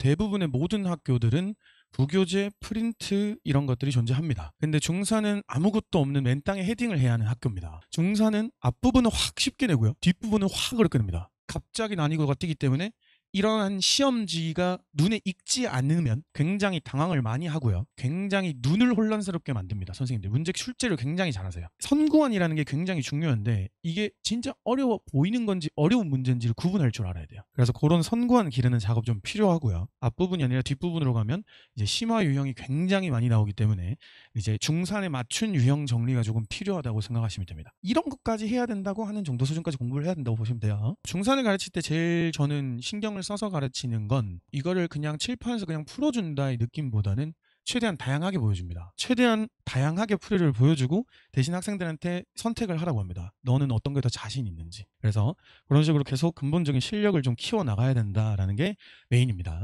대부분의 모든 학교들은 부교재, 프린트 이런 것들이 존재합니다. 근데 중사는 아무것도 없는 맨 땅에 헤딩을 해야 하는 학교입니다. 중사는 앞부분은 확 쉽게 내고요. 뒷부분은 확 어렵게 냅니다. 갑자기 난이도가 뛰기 때문에 이러한 시험지가 눈에 익지 않으면 굉장히 당황을 많이 하고요. 굉장히 눈을 혼란스럽게 만듭니다. 선생님들 문제 출제를 굉장히 잘하세요. 선구안이라는 게 굉장히 중요한데 이게 진짜 어려워 보이는 건지 어려운 문제인지를 구분할 줄 알아야 돼요. 그래서 그런 선구안 기르는 작업 좀 필요하고요. 앞부분이 아니라 뒷부분으로 가면 이제 심화 유형이 굉장히 많이 나오기 때문에 이제 중산에 맞춘 유형 정리가 조금 필요하다고 생각하시면 됩니다. 이런 것까지 해야 된다고 하는 정도 수준까지 공부를 해야 된다고 보시면 돼요. 중산을 가르칠 때 제일 저는 신경을 신경을 써서 가르치는 건 이거를 그냥 칠판에서 그냥 풀어준다의 느낌보다는 최대한 다양하게 보여줍니다. 최대한 다양하게 풀이를 보여주고 대신 학생들한테 선택을 하라고 합니다. 너는 어떤 게 더 자신 있는지. 그래서 그런 식으로 계속 근본적인 실력을 좀 키워나가야 된다라는 게 메인입니다.